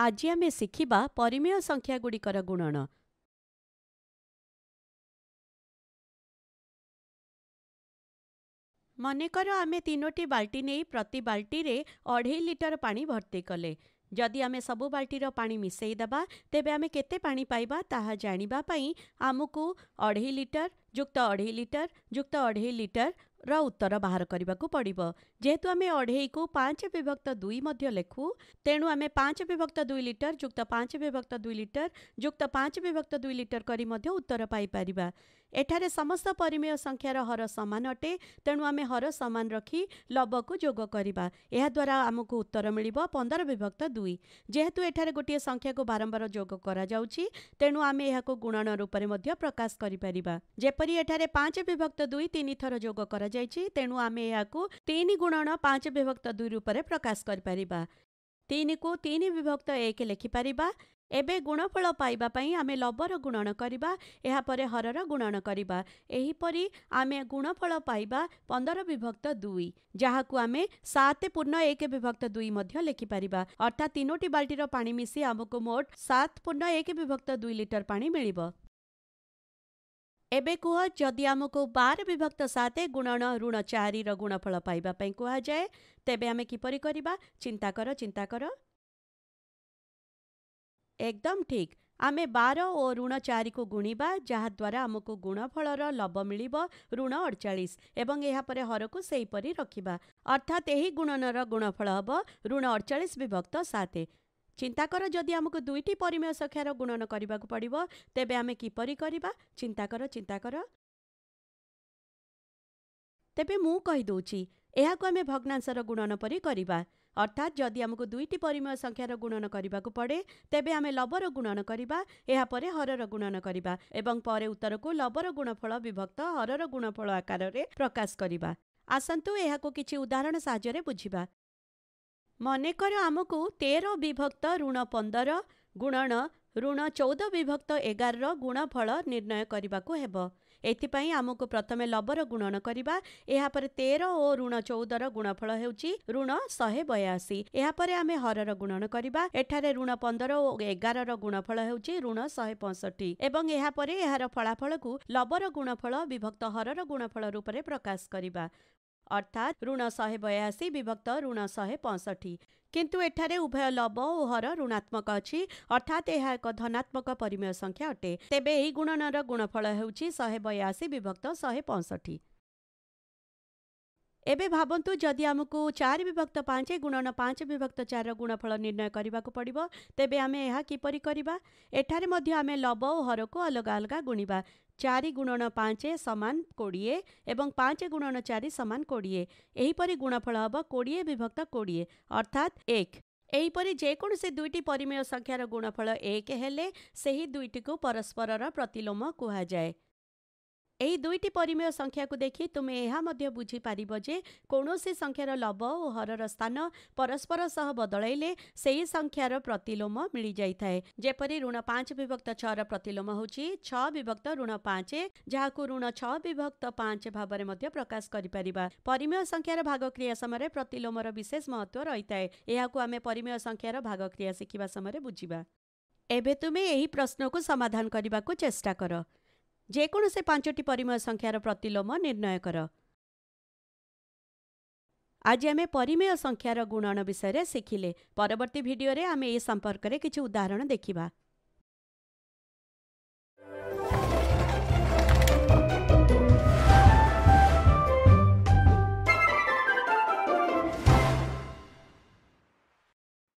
आज आम शिखा परिमेय संख्यागुड़िकर गुणन मनेकर आम तीनो बाल्टी नहीं प्रति बाल्टी रे अढ़े लिटर पा भर्ती कले जदि आम सब बाल्टी पा मिसेदबा तेब आम के जानवापी आमको अढ़े लिटर युक्त अढ़े लिटर युक्त अढ़े लिटर ର ଉତ୍ତର ବାହାର କରିବାକୁ ପଡ଼ିବ ଯେହେତୁ ଆମେ ଅଢ଼େଇକୁ ପାଞ୍ଚ ବିଭକ୍ତ ଦୁଇ ମଧ୍ୟ ଲେଖୁ ତେଣୁ ଆମେ ପାଞ୍ଚ ବିଭକ୍ତ ଦୁଇ ଲିଟର ଯୁକ୍ତ ପାଞ୍ଚ ବିଭକ୍ତ ଦୁଇ ଲିଟର ଯୁକ୍ତ ପାଞ୍ଚ ବିଭକ୍ତ ଦୁଇ ଲିଟର କରି ମଧ୍ୟ ଉତ୍ତର ପାଇପାରିବା ଏଠାରେ ସମସ୍ତ ପରିମେୟ ସଂଖ୍ୟାର ହର ସମାନ ଅଟେ ତେଣୁ ଆମେ ହର ସମାନ ରଖି ଲବକୁ ଯୋଗ କରିବା ଏହାଦ୍ୱାରା ଆମକୁ ଉତ୍ତର ମିଳିବ ପନ୍ଦର ବିଭକ୍ତ ଦୁଇ ଯେହେତୁ ଏଠାରେ ଗୋଟିଏ ସଂଖ୍ୟାକୁ ବାରମ୍ବାର ଯୋଗ କରାଯାଉଛି ତେଣୁ ଆମେ ଏହାକୁ ଗୁଣନ ରୂପରେ ମଧ୍ୟ ପ୍ରକାଶ କରିପାରିବା ଯେପରି ଏଠାରେ ପାଞ୍ଚ ବିଭକ୍ତ ଦୁଇ ତିନି ଥର ଯୋଗ କରାଯାଇଛି ତେଣୁ ଆମେ ଏହାକୁ ତିନି ଗୁଣନ ପାଞ୍ଚ ବିଭକ୍ତ ଦୁଇ ରୂପରେ ପ୍ରକାଶ କରିପାରିବା ତିନିକୁ ତିନି ବିଭକ୍ତ ଏକ ଲେଖିପାରିବା ଏବେ ଗୁଣଫଳ ପାଇବା ପାଇଁ ଆମେ ଲବର ଗୁଣନ କରିବା ଏହାପରେ ହରର ଗୁଣନ କରିବା ଏହିପରି ଆମେ ଗୁଣଫଳ ପାଇବା ପନ୍ଦର ବିଭକ୍ତ ଦୁଇ ଯାହାକୁ ଆମେ ସାତ ପୂର୍ଣ୍ଣ ଏକ ବିଭକ୍ତ ଦୁଇ ମଧ୍ୟ ଲେଖିପାରିବା ଅର୍ଥାତ୍ ତିନୋଟି ବାଲ୍ଟିର ପାଣି ମିଶି ଆମକୁ ମୋଟ ସାତ ପୂର୍ଣ୍ଣ ଏକ ବିଭକ୍ତ ଦୁଇ ଲିଟର ପାଣି ମିଳିବ ଏବେ କୁହ ଯଦି ଆମକୁ ବାର ବିଭକ୍ତ ସାତ ଗୁଣନ ଋଣ ଚାରିର ଗୁଣଫଳ ପାଇବା ପାଇଁ କୁହାଯାଏ ତେବେ ଆମେ କିପରି କରିବା ଚିନ୍ତା କର ଚିନ୍ତା କର ଏକଦମ୍ ଠିକ୍ ଆମେ ବାର ଓ ଋଣ ଚାରିକୁ ଗୁଣିବା ଯାହାଦ୍ୱାରା ଆମକୁ ଗୁଣଫଳର ଲବ ମିଳିବ ଋଣ ଅଡ଼ଚାଳିଶ ଏବଂ ଏହାପରେ ହରକୁ ସେହିପରି ରଖିବା ଅର୍ଥାତ୍ ଏହି ଗୁଣନର ଗୁଣଫଳ ହେବ ଋଣ ଅଡ଼ଚାଳିଶ ବିଭକ୍ତ ସାତ ଚିନ୍ତା କର ଯଦି ଆମକୁ ଦୁଇଟି ପରିମେୟ ସଂଖ୍ୟାର ଗୁଣନ କରିବାକୁ ପଡ଼ିବ ତେବେ ଆମେ କିପରି କରିବା ଚିନ୍ତା କର ଚିନ୍ତା କର ତେବେ ମୁଁ କହିଦେଉଛି ଏହାକୁ ଆମେ ଭଗ୍ନାଂଶର ଗୁଣନ ପରି କରିବା ଅର୍ଥାତ୍ ଯଦି ଆମକୁ ଦୁଇଟି ପରିମେୟ ସଂଖ୍ୟାର ଗୁଣନ କରିବାକୁ ପଡ଼େ ତେବେ ଆମେ ଲବର ଗୁଣନ କରିବା ଏହାପରେ ହରର ଗୁଣନ କରିବା ଏବଂ ପରେ ଉତ୍ତରକୁ ଲବର ଗୁଣଫଳ ବିଭକ୍ତ ହରର ଗୁଣଫଳ ଆକାରରେ ପ୍ରକାଶ କରିବା ଆସନ୍ତୁ ଏହାକୁ କିଛି ଉଦାହରଣ ସାହାଯ୍ୟରେ ବୁଝିବା ମନେକର ଆମକୁ ତେର ବିଭକ୍ତ ଋଣ ପନ୍ଦର ଗୁଣନ ଋଣ ଚଉଦ ବିଭକ୍ତ ଏଗାରର ଗୁଣଫଳ ନିର୍ଣ୍ଣୟ କରିବାକୁ ହେବ ଏଥିପାଇଁ ଆମକୁ ପ୍ରଥମେ ଲବର ଗୁଣନ କରିବା ଏହାପରେ ତେର ଓ ଋଣ ଚଉଦର ଗୁଣଫଳ ହେଉଛି ଋଣ ଶହେ ବୟାଅଶୀ ଏହାପରେ ଆମେ ହରର ଗୁଣନ କରିବା ଏଠାରେ ଋଣ ପନ୍ଦର ଓ ଏଗାରର ଗୁଣଫଳ ହେଉଛି ଋଣ ଶହେ ପଞ୍ଚଷଠି ଏବଂ ଏହାପରେ ଏହାର ଫଳାଫଳକୁ ଲବର ଗୁଣଫଳ ବିଭକ୍ତ ହରର ଗୁଣଫଳ ରୂପରେ ପ୍ରକାଶ କରିବା अर्थात् ऋण शे बयासी विभक्त ऋण शे पँसठी कि एठ उभय लब ओ हर ऋणात्मक अर्थात एहा एक धनात्मक परिमेय संख्या अटे तेबे यही गुणन र गुणफल हेर्नु शहे बयाशी विभक्त शे पसठी ଏବେ ଭାବନ୍ତୁ ଯଦି ଆମକୁ ଚାରି ବିଭକ୍ତ ପାଞ୍ଚ ଗୁଣନ ପାଞ୍ଚ ବିଭକ୍ତ ଚାରିର ଗୁଣଫଳ ନିର୍ଣ୍ଣୟ କରିବାକୁ ପଡ଼ିବ ତେବେ ଆମେ ଏହା କିପରି କରିବା ଏଠାରେ ମଧ୍ୟ ଆମେ ଲବ ଓ ହରକୁ ଅଲଗା ଅଲଗା ଗୁଣିବା ଚାରି ଗୁଣନ ପାଞ୍ଚ ସମାନ କୋଡ଼ିଏ ଏବଂ ପାଞ୍ଚ ଗୁଣନ ଚାରି ସମାନ କୋଡ଼ିଏ ଏହିପରି ଗୁଣଫଳ ହେବ କୋଡ଼ିଏ ବିଭକ୍ତ କୋଡ଼ିଏ ଅର୍ଥାତ୍ ଏକ ଏହିପରି ଯେକୌଣସି ଦୁଇଟି ପରିମେୟ ସଂଖ୍ୟାର ଗୁଣଫଳ ଏକ ହେଲେ ସେହି ଦୁଇଟିକୁ ପରସ୍ପରର ପ୍ରତିଲୋମ କୁହାଯାଏ ଏହି ଦୁଇଟି ପରିମେୟ ସଂଖ୍ୟାକୁ ଦେଖି ତୁମେ ଏହା ମଧ୍ୟ ବୁଝିପାରିବ ଯେ କୌଣସି ସଂଖ୍ୟାର ଲବ ଓ ହରର ସ୍ଥାନ ପରସ୍ପର ସହ ବଦଳାଇଲେ ସେହି ସଂଖ୍ୟାର ପ୍ରତିଲୋମ ମିଳିଯାଇଥାଏ ଯେପରି ଋଣ ପାଞ୍ଚ ବିଭକ୍ତ ଛଅର ପ୍ରତିଲୋମ ହେଉଛି ଛଅ ବିଭକ୍ତ ଋଣ ପାଞ୍ଚ ଯାହାକୁ ଋଣ ଛଅ ବିଭକ୍ତ ପାଞ୍ଚ ଭାବରେ ମଧ୍ୟ ପ୍ରକାଶ କରିପାରିବା ପରିମେୟ ସଂଖ୍ୟାର ଭାଗକ୍ରିୟା ସମୟରେ ପ୍ରତିଲୋମର ବିଶେଷ ମହତ୍ତ୍ୱ ରହିଥାଏ ଏହାକୁ ଆମେ ପରିମେୟ ସଂଖ୍ୟାର ଭାଗକ୍ରିୟା ଶିଖିବା ସମୟରେ ବୁଝିବା ଏବେ ତୁମେ ଏହି ପ୍ରଶ୍ନକୁ ସମାଧାନ କରିବାକୁ ଚେଷ୍ଟା କର ଯେକୌଣସି ପାଞ୍ଚଟି ପରିମେୟ ସଂଖ୍ୟାର ପ୍ରତିଲୋମ ନିର୍ଣ୍ଣୟ କର ଆଜି ଆମେ ପରିମେୟ ସଂଖ୍ୟାର ଗୁଣନ ବିଷୟରେ ଶିଖିଲେ ପରବର୍ତ୍ତୀ ଭିଡିଓରେ ଆମେ ଏ ସମ୍ପର୍କରେ କିଛି ଉଦାହରଣ ଦେଖିବା